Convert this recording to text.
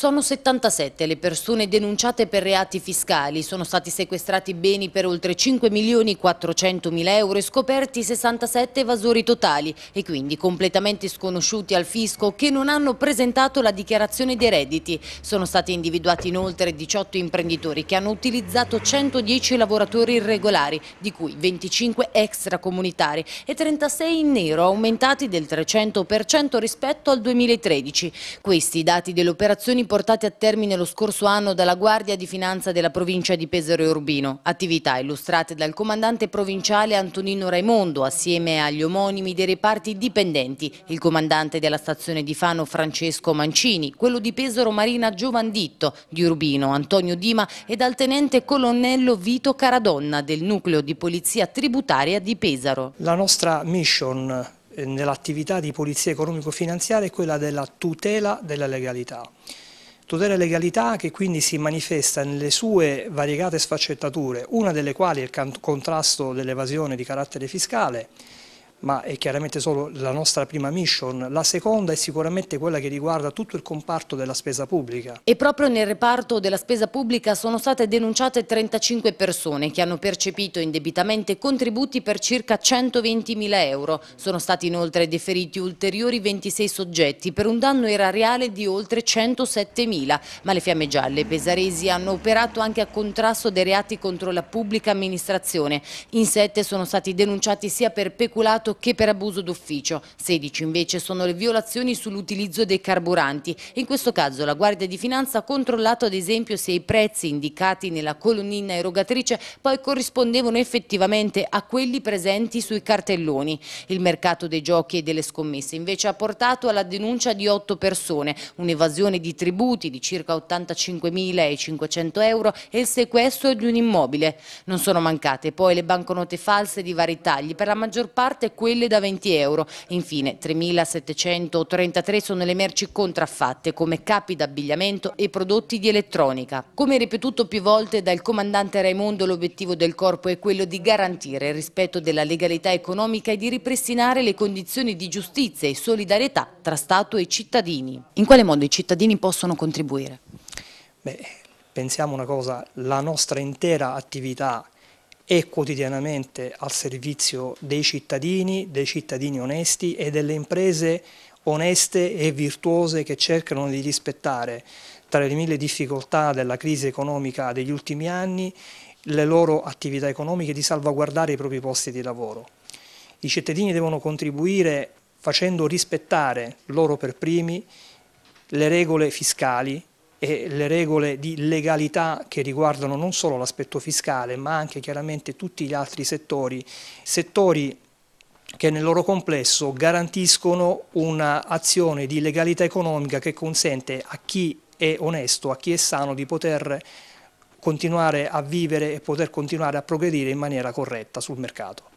Sono 77 le persone denunciate per reati fiscali, sono stati sequestrati beni per oltre 5 milioni 400 mila euro e scoperti 67 evasori totali e quindi completamente sconosciuti al fisco che non hanno presentato la dichiarazione dei redditi. Sono stati individuati inoltre 18 imprenditori che hanno utilizzato 110 lavoratori irregolari, di cui 25 extracomunitari e 36 in nero, aumentati del 300% rispetto al 2013. Questi i dati delle operazioni portate a termine lo scorso anno dalla Guardia di Finanza della provincia di Pesaro e Urbino, attività illustrate dal comandante provinciale Antonino Raimondo assieme agli omonimi dei reparti dipendenti, il comandante della stazione di Fano Francesco Mancini, quello di Pesaro Marina Giovanditto, di Urbino Antonio Dima e dal tenente colonnello Vito Caradonna del nucleo di polizia tributaria di Pesaro. La nostra mission eh, nell'attività di polizia economico-finanziaria è quella della tutela della legalità. Tutela e legalità che quindi si manifesta nelle sue variegate sfaccettature, una delle quali è il contrasto dell'evasione di carattere fiscale, ma è chiaramente solo la nostra prima mission. La seconda è sicuramente quella che riguarda tutto il comparto della spesa pubblica. E proprio nel reparto della spesa pubblica sono state denunciate 35 persone che hanno percepito indebitamente contributi per circa 120 mila euro. Sono stati inoltre deferiti ulteriori 26 soggetti per un danno erariale di oltre 107 mila. Ma le fiamme gialle pesaresi hanno operato anche a contrasto dei reati contro la pubblica amministrazione. In sette sono stati denunciati sia per peculato reato che per abuso d'ufficio. 16 invece sono le violazioni sull'utilizzo dei carburanti. In questo caso la Guardia di Finanza ha controllato ad esempio se i prezzi indicati nella colonnina erogatrice poi corrispondevano effettivamente a quelli presenti sui cartelloni. Il mercato dei giochi e delle scommesse invece ha portato alla denuncia di 8 persone, un'evasione di tributi di circa 85.500 euro e il sequestro di un immobile. Non sono mancate poi le banconote false di vari tagli, per la maggior parte quelle da 20 euro. Infine 3.733 sono le merci contraffatte come capi d'abbigliamento e prodotti di elettronica. Come ripetuto più volte dal comandante Raimondo l'obiettivo del corpo è quello di garantire il rispetto della legalità economica e di ripristinare le condizioni di giustizia e solidarietà tra Stato e cittadini. In quale modo i cittadini possono contribuire? Beh, pensiamo una cosa, la nostra intera attività è quotidianamente al servizio dei cittadini, dei cittadini onesti e delle imprese oneste e virtuose che cercano di rispettare tra le mille difficoltà della crisi economica degli ultimi anni le loro attività economiche di salvaguardare i propri posti di lavoro. I cittadini devono contribuire facendo rispettare loro per primi le regole fiscali e le regole di legalità che riguardano non solo l'aspetto fiscale ma anche chiaramente tutti gli altri settori, settori che nel loro complesso garantiscono un'azione di legalità economica che consente a chi è onesto, a chi è sano di poter continuare a vivere e poter continuare a progredire in maniera corretta sul mercato.